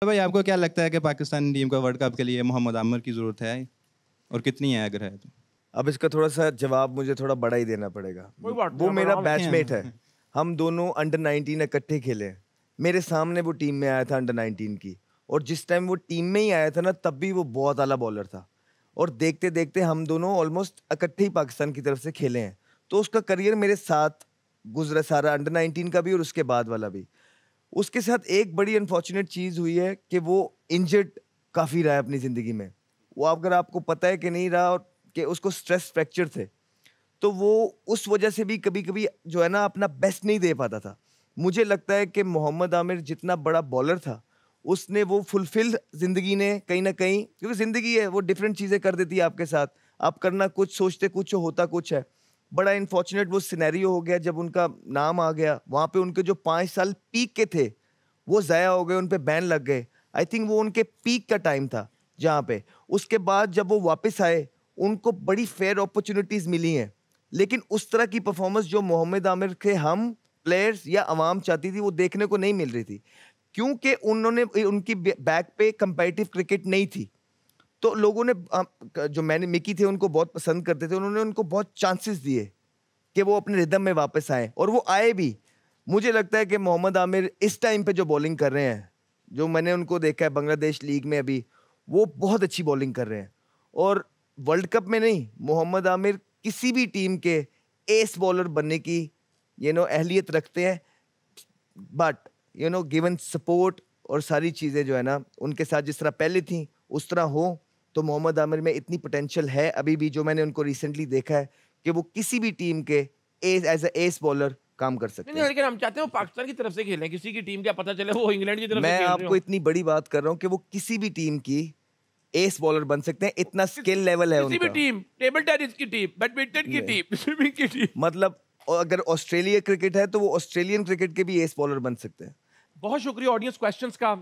तो भाई आपको क्या लगता है कि पाकिस्तानी टीम को वर्ल्ड कप के लिए मोहम्मद आमिर की ज़रूरत है और कितनी है अगर है तो अब इसका थोड़ा सा जवाब मुझे थोड़ा बड़ा ही देना पड़ेगा वो मेरा बैचमेट है हम दोनों अंडर 19 इकट्ठे खेले मेरे सामने वो टीम में आया था अंडर 19 की और जिस टाइम वो टीम में ही आया था ना तब भी वो बहुत आला बॉलर था और देखते देखते हम दोनों ऑलमोस्ट इकट्ठे ही पाकिस्तान की तरफ से खेले हैं तो उसका करियर मेरे साथ गुजरा सारा अंडर 19 का भी और उसके बाद वाला भी उसके साथ एक बड़ी अनफॉर्चुनेट चीज़ हुई है कि वो इंजर्ड काफ़ी रहा है अपनी ज़िंदगी में वो अगर आपको पता है कि नहीं रहा और कि उसको स्ट्रेस फ्रैक्चर थे तो वो उस वजह से भी कभी कभी जो है ना अपना बेस्ट नहीं दे पाता था मुझे लगता है कि मोहम्मद आमिर जितना बड़ा बॉलर था उसने वो फुलफिल ज़िंदगी ने कहीं ना कहीं क्योंकि ज़िंदगी है वो डिफरेंट चीज़ें कर देती है आपके साथ आप करना कुछ सोचते कुछ होता कुछ है बड़ा अनफॉर्चुनेट वो सिनेरियो हो गया जब उनका नाम आ गया वहाँ पे उनके जो पाँच साल पीक के थे वो ज़ाया हो गए उन पर बैन लग गए आई थिंक वो उनके पीक का टाइम था जहाँ पे उसके बाद जब वो वापस आए उनको बड़ी फेयर अपॉर्चुनिटीज़ मिली हैं लेकिन उस तरह की परफॉर्मेंस जो मोहम्मद आमिर के हम प्लेयर्स या आवाम चाहती थी वो देखने को नहीं मिल रही थी क्योंकि उन्होंने उनकी बैक पे कंपेटिव क्रिकेट नहीं थी तो लोगों ने जो मैंने मिकी थे उनको बहुत पसंद करते थे उन्होंने उनको बहुत चांसेस दिए कि वो अपने रिदम में वापस आए और वो आए भी मुझे लगता है कि मोहम्मद आमिर इस टाइम पे जो बॉलिंग कर रहे हैं जो मैंने उनको देखा है बांग्लादेश लीग में अभी वो बहुत अच्छी बॉलिंग कर रहे हैं और वर्ल्ड कप में नहीं मोहम्मद आमिर किसी भी टीम के एस बॉलर बनने की यू नो अहलियत रखते हैं but you know given support और सारी चीज़ें जो है ना उनके साथ जिस तरह पहले थी उस तरह हो तो मोहम्मद आमिर में इतनी पोटेंशियल है अभी भी जो मैंने उनको रिसेंटली देखा है कि वो किसी भी टीम के एज अ एस बॉलर काम कर सकते हैं लेकिन हम चाहते हैं वो पाकिस्तान की तरफ से खेलें किसी की टीम क्या पता चले वो इंग्लैंड की तरफ मैं से आपको इतनी बड़ी बात कर रहा हूँ कि वो किसी भी टीम की एस बॉलर बन सकते हैं इतना स्किल लेवल है उनका टीम टेबल टेनिस की टीम बैडमिंटन की टीम स्विमिंग की टीम मतलब अगर ऑस्ट्रेलिया क्रिकेट है तो वो ऑस्ट्रेलियन क्रिकेट के भी एस बॉलर बन सकते हैं बहुत शुक्रिया ऑडियंस क्वेश्चंस का